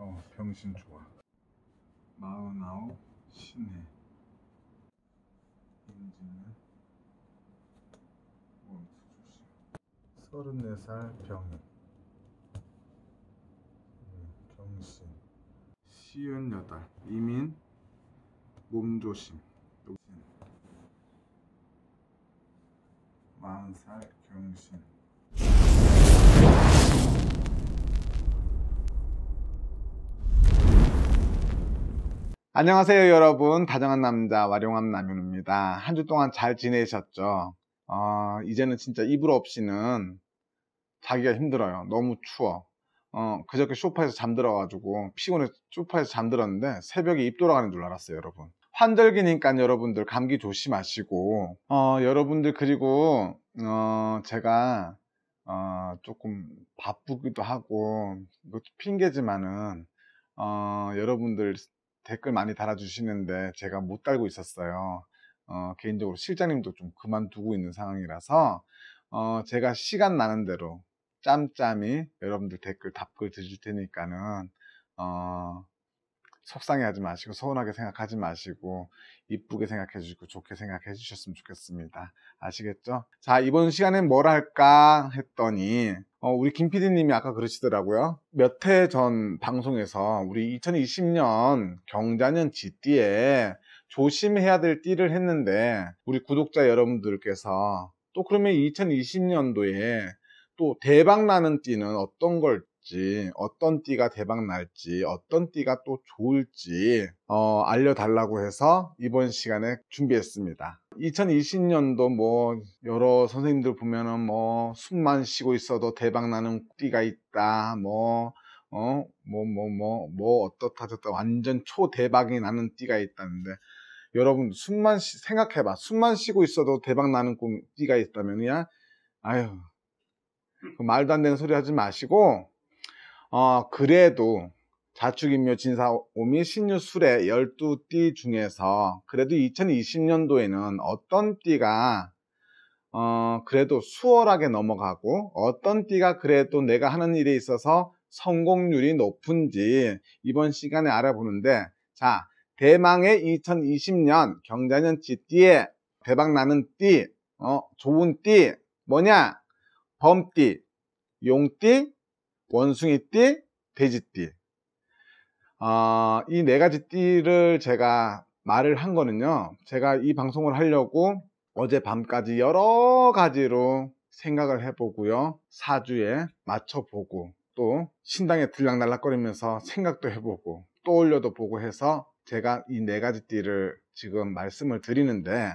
어 병신 좋아 마흔아홉 신해 임진은 원투조씨 서른네 살 병인 음, 신 시은여덟 이민 몸조심 마흔 살 경신 안녕하세요 여러분 다정한 남자 와룡암 남윤입니다 한 주 동안 잘 지내셨죠 어, 이제는 진짜 이불 없이는 자기가 힘들어요 너무 추워 어, 그저께 쇼파에서 잠들어 가지고 피곤해 쇼파에서 잠들었는데 새벽에 입 돌아가는 줄 알았어요 여러분 환절기니까 여러분들 감기 조심하시고 어, 여러분들 그리고 어, 제가 어, 조금 바쁘기도 하고 이것도 뭐 핑계지만은 어, 여러분들 댓글 많이 달아주시는데 제가 못 달고 있었어요. 어, 개인적으로 실장님도 좀 그만두고 있는 상황이라서 어, 제가 시간 나는 대로 짬짬이 여러분들 댓글 답글 드릴 테니까는 어, 속상해하지 마시고 서운하게 생각하지 마시고 이쁘게 생각해 주시고 좋게 생각해 주셨으면 좋겠습니다. 아시겠죠? 자 이번 시간엔 뭘 할까 했더니 어, 우리 김 PD님이 아까 그러시더라고요. 몇 해 전 방송에서 우리 2020년 경자년 지띠에 조심해야 될 띠를 했는데 우리 구독자 여러분들께서 또 그러면 2020년도에 또 대박 나는 띠는 어떤 걸 될지, 어떤 띠가 대박 날지, 어떤 띠가 또 좋을지 어, 알려달라고 해서 이번 시간에 준비했습니다. 2020년도 뭐 여러 선생님들 보면은 뭐 숨만 쉬고 있어도 대박 나는 띠가 있다, 뭐 어, 뭐, 뭐, 뭐, 뭐, 어떻다, 저다, 완전 초대박이 나는 띠가 있다는데, 여러분, 숨만, 쉬, 생각해봐. 숨만 쉬고 있어도 대박 나는 꿈, 띠가 있다면, 야, 아유, 그 말도 안 되는 소리 하지 마시고, 어, 그래도 자축인묘 진사오미 신유술의 12띠 중에서 그래도 2020년도에는 어떤 띠가 어, 그래도 수월하게 넘어가고 어떤 띠가 그래도 내가 하는 일에 있어서 성공률이 높은지 이번 시간에 알아보는데 자 대망의 2020년 경자년 지띠에 대박나는 띠, 어, 좋은 띠 뭐냐 범띠, 용띠, 원숭이띠, 돼지띠 어, 아, 이 네 가지 띠를 제가 말을 한 거는요 제가 이 방송을 하려고 어젯밤까지 여러 가지로 생각을 해보고요 사주에 맞춰보고 또 신당에 들락날락거리면서 생각도 해보고 떠올려도 보고 해서 제가 이 네 가지 띠를 지금 말씀을 드리는데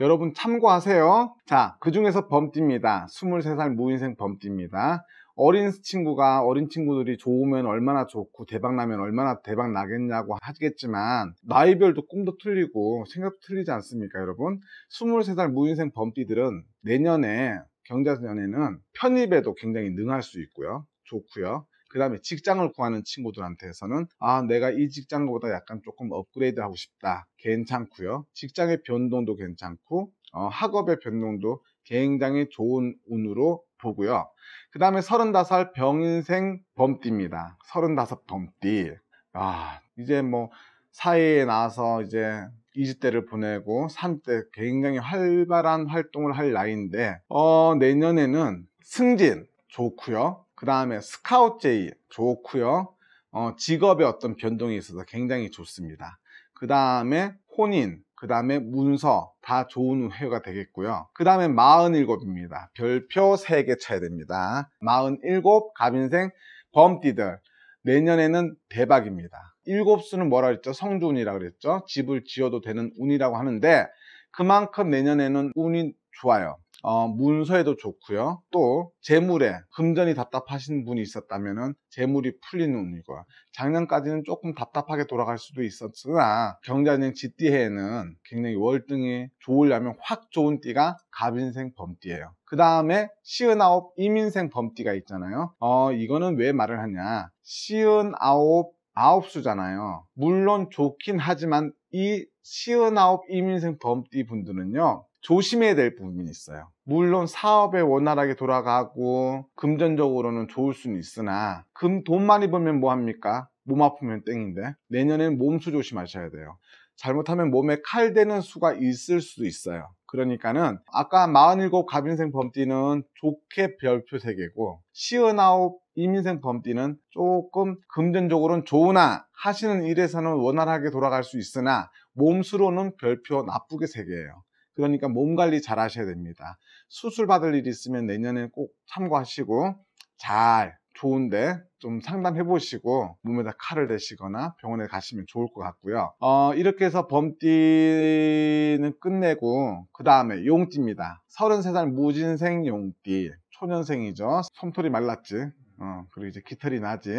여러분 참고하세요 자그 중에서 범띠입니다 23살 무인생 범띠입니다 어린 친구가 어린 친구들이 좋으면 얼마나 좋고 대박나면 얼마나 대박나겠냐고 하겠지만 나이별도 꿈도 틀리고 생각도 틀리지 않습니까 여러분 23살 무인생 범띠들은 내년에 경자년에는 편입에도 굉장히 능할 수 있고요 좋고요 그 다음에 직장을 구하는 친구들한테서는 아 내가 이 직장보다 약간 조금 업그레이드 하고 싶다 괜찮고요 직장의 변동도 괜찮고 어, 학업의 변동도 굉장히 좋은 운으로 보고요. 그 다음에 35살 병인생 범띠입니다. 35 범띠. 아, 이제 뭐 사회에 나와서 이제 20대를 보내고 3대 굉장히 활발한 활동을 할 나이인데 어, 내년에는 승진 좋고요. 그 다음에 스카웃 제이 좋고요. 어, 직업의 어떤 변동이 있어서 굉장히 좋습니다. 그 다음에 혼인, 그 다음에 문서 다 좋은 회가 화 되겠고요 그 다음에 47입니다 별표 3개 쳐야 됩니다 47 갑인생 범띠들 내년에는 대박입니다 7 수는 뭐라 그랬죠? 성주운이라 그랬죠? 집을 지어도 되는 운이라고 하는데 그만큼 내년에는 운이 좋아요. 어, 문서에도 좋고요. 또 재물에 금전이 답답하신 분이 있었다면 재물이 풀리는 운이고요. 작년까지는 조금 답답하게 돌아갈 수도 있었으나 경자년 지띠해에는 굉장히 월등히 좋으려면 확 좋은 띠가 갑인생 범띠예요. 그 다음에 시은아홉 이민생 범띠가 있잖아요. 어, 이거는 왜 말을 하냐. 시은아홉 9 수잖아요. 물론 좋긴 하지만 이 시은아홉 이민생 범띠 분들은요. 조심해야 될 부분이 있어요. 물론 사업에 원활하게 돌아가고 금전적으로는 좋을 수는 있으나 금돈 많이 벌면 뭐합니까? 몸 아프면 땡인데 내년엔 몸수 조심하셔야 돼요. 잘못하면 몸에 칼 대는 수가 있을 수도 있어요. 그러니까는 아까 47 갑인생 범띠는 좋게 별표 3개고 시은아9 이민생 범띠는 조금 금전적으로는 좋으나 하시는 일에서는 원활하게 돌아갈 수 있으나 몸수로는 별표 나쁘게 3개예요. 그러니까 몸 관리 잘 하셔야 됩니다. 수술 받을 일이 있으면 내년에 꼭 참고하시고 잘 좋은데 좀 상담해 보시고 몸에다 칼을 대시거나 병원에 가시면 좋을 것 같고요 어, 이렇게 해서 범띠는 끝내고 그 다음에 용띠입니다 33살 무진생 용띠 초년생이죠 솜털이 말랐지 어, 그리고 이제 깃털이 나지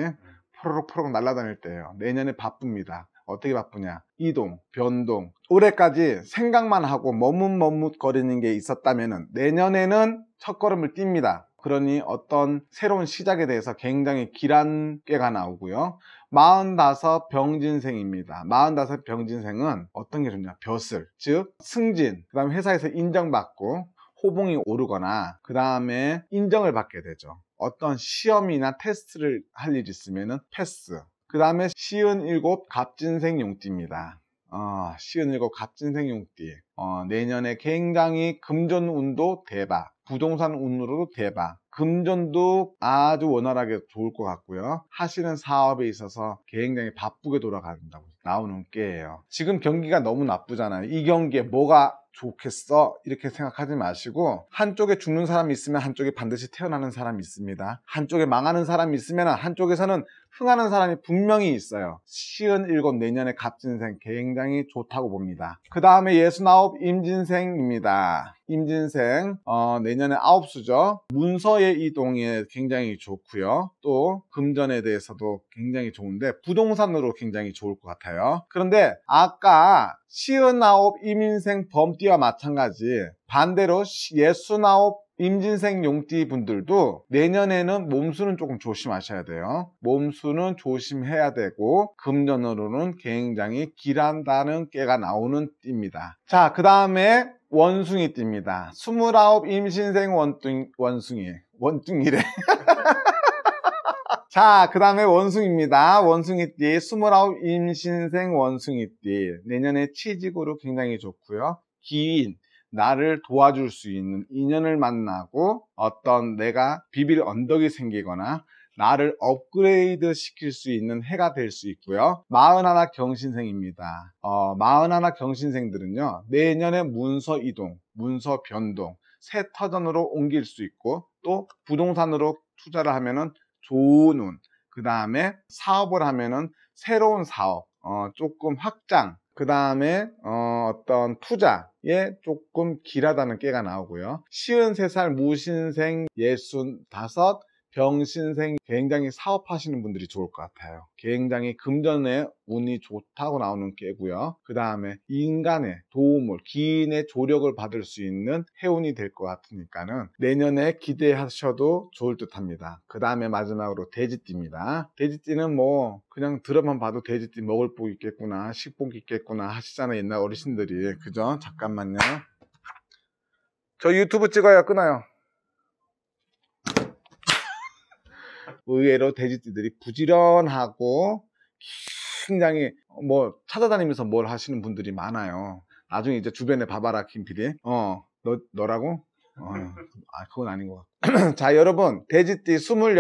포로록포로록 날아다닐 때예요 내년에 바쁩니다 어떻게 바쁘냐 이동, 변동 올해까지 생각만 하고 머뭇머뭇거리는 게 있었다면 내년에는 첫 걸음을 띱니다 그러니 어떤 새로운 시작에 대해서 굉장히 길한 꾀가 나오고요. 45 병진생입니다. 45 병진생은 어떤 게 좋냐? 벼슬, 즉 승진, 그 다음에 회사에서 인정받고 호봉이 오르거나 그 다음에 인정을 받게 되죠. 어떤 시험이나 테스트를 할 일이 있으면 패스, 그 다음에 시은 일곱 갑진생 용띠입니다. 어, 아, 시은일고 갑진생 용띠 어, 내년에 굉장히 금전운도 대박 부동산 운으로도 대박 금전도 아주 원활하게 좋을 것 같고요 하시는 사업에 있어서 굉장히 바쁘게 돌아간다고 나오는 게예요 지금 경기가 너무 나쁘잖아요 이 경기에 뭐가 좋겠어 이렇게 생각하지 마시고 한쪽에 죽는 사람이 있으면 한쪽에 반드시 태어나는 사람이 있습니다 한쪽에 망하는 사람이 있으면 한쪽에서는 흥하는 사람이 분명히 있어요. 시은 57 내년에 갑진생 굉장히 좋다고 봅니다. 그 다음에 예순아홉 임진생입니다. 임진생 어, 내년에 아홉 수죠 문서의 이동에 굉장히 좋고요. 또 금전에 대해서도 굉장히 좋은데 부동산으로 굉장히 좋을 것 같아요. 그런데 아까 시은아홉 임인생 범띠와 마찬가지 반대로 예순아홉 임진생 용띠 분들도 내년에는 몸수는 조금 조심하셔야 돼요. 몸수는 조심해야 되고 금년으로는 굉장히 길한다는 깨가 나오는 띠입니다. 자, 그 다음에 원숭이 띠입니다. 29 임신생 원뚱, 원숭이. 원뚱이래. 자, 그 다음에 원숭이입니다. 원숭이띠, 29 임신생 원숭이띠. 내년에 취직으로 굉장히 좋고요. 기인, 나를 도와줄 수 있는 인연을 만나고 어떤 내가 비빌 언덕이 생기거나 나를 업그레이드 시킬 수 있는 해가 될 수 있고요. 마흔하나 경신생입니다. 어, 마흔하나 경신생들은요. 내년에 문서 이동, 문서 변동, 새 터전으로 옮길 수 있고 또 부동산으로 투자를 하면은 좋은 운, 그 다음에 사업을 하면은 새로운 사업, 어, 조금 확장, 그 다음에 어, 어떤 투자에 조금 길하다는 깨가 나오고요. 53살 무신생 65 병신생 굉장히 사업하시는 분들이 좋을 것 같아요. 굉장히 금전에 운이 좋다고 나오는 깨고요. 그 다음에 인간의 도움을 기인의 조력을 받을 수 있는 해운이 될 것 같으니까는 내년에 기대하셔도 좋을 듯합니다. 그 다음에 마지막으로 돼지띠입니다. 돼지띠는 뭐 그냥 들어만 봐도 돼지띠 먹을 복 있겠구나, 식복 있겠구나 하시잖아요. 옛날 어르신들이 그죠? 잠깐만요. 저 유튜브 찍어야 끊어요. 의외로 돼지띠들이 부지런하고 굉장히 뭐 찾아다니면서 뭘 하시는 분들이 많아요. 나중에 이제 주변에 봐봐라 김PD. 어, 너 너라고? 어, 아 그건 아닌 것 같고. 자 여러분 돼지띠 26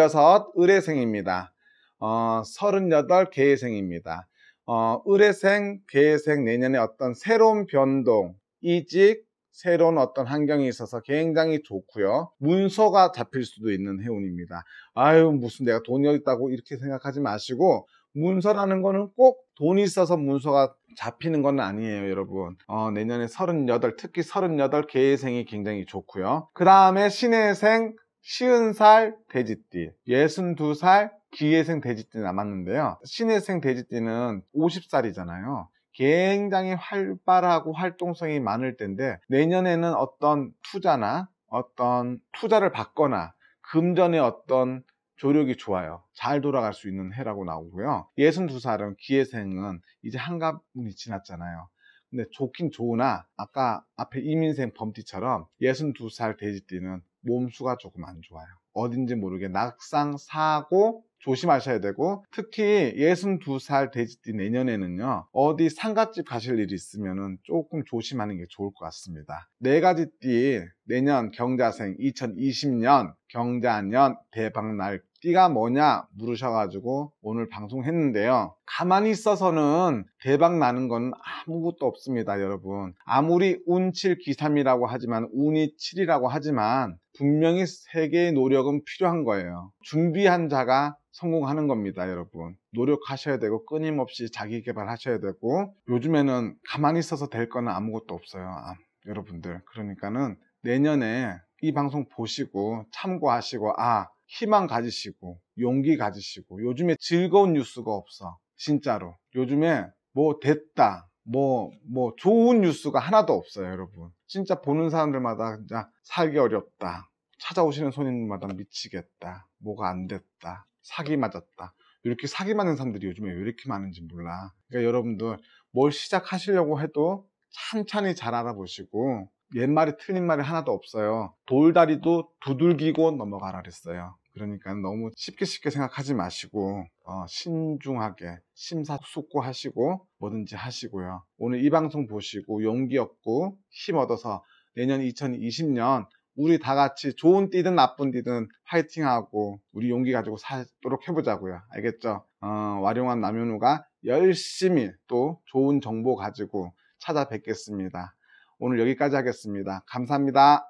의뢰생입니다. 어, 38개획생입니다 어, 의뢰생, 개획생 내년에 어떤 새로운 변동, 이직, 새로운 어떤 환경에 있어서 굉장히 좋고요. 문서가 잡힐 수도 있는 해운입니다. 아유 무슨 내가 돈이 있다고 이렇게 생각하지 마시고 문서라는 거는 꼭 돈이 있어서 문서가 잡히는 건 아니에요 여러분 어, 내년에 38 특히 38 개의생이 굉장히 좋고요 그 다음에 신의생 50살 돼지띠 62살 기회생 돼지띠 남았는데요. 신혜생 돼지띠는 50살이잖아요. 굉장히 활발하고 활동성이 많을 텐데 내년에는 어떤 투자나 어떤 투자를 받거나 금전의 어떤 조력이 좋아요. 잘 돌아갈 수 있는 해라고 나오고요. 62살은 기회생은 이제 한가분이 지났잖아요. 근데 좋긴 좋으나 아까 앞에 이민생 범띠처럼 62살 돼지띠는 몸수가 조금 안 좋아요. 어딘지 모르게 낙상 사고 조심하셔야 되고 특히 62살 돼지띠 내년에는요 어디 상갓집 가실 일이 있으면 조금 조심하는 게 좋을 것 같습니다 네 가지 띠 내년 경자생 2020년 경자년 대박날 띠가 뭐냐 물으셔가지고 오늘 방송했는데요 가만히 있어서는 대박 나는 건 아무것도 없습니다 여러분 아무리 운칠기삼이라고 하지만 운이 7이라고 하지만 분명히 세계의 노력은 필요한 거예요. 준비한 자가 성공하는 겁니다, 여러분. 노력하셔야 되고 끊임없이 자기 개발하셔야 되고 요즘에는 가만히 있어서 될 거는 아무것도 없어요. 아, 여러분들. 그러니까는 내년에 이 방송 보시고 참고하시고 아, 희망 가지시고 용기 가지시고 요즘에 즐거운 뉴스가 없어. 진짜로. 요즘에 뭐 됐다. 뭐, 뭐, 좋은 뉴스가 하나도 없어요, 여러분. 진짜 보는 사람들마다 진짜 살기 어렵다. 찾아오시는 손님마다 미치겠다. 뭐가 안 됐다. 사기 맞았다. 이렇게 사기 맞는 사람들이 요즘에 왜 이렇게 많은지 몰라. 그러니까 여러분들 뭘 시작하시려고 해도 찬찬히 잘 알아보시고 옛말이 틀린 말이 하나도 없어요. 돌다리도 두들기고 넘어가라 그랬어요. 그러니까 너무 쉽게 쉽게 생각하지 마시고 어, 신중하게 심사숙고하시고 뭐든지 하시고요. 오늘 이 방송 보시고 용기 얻고 힘 얻어서 내년 2020년 우리 다 같이 좋은 띠든 나쁜 띠든 파이팅하고 우리 용기 가지고 살도록 해보자고요. 알겠죠? 어, 와룡한 남윤우가 열심히 또 좋은 정보 가지고 찾아뵙겠습니다. 오늘 여기까지 하겠습니다. 감사합니다.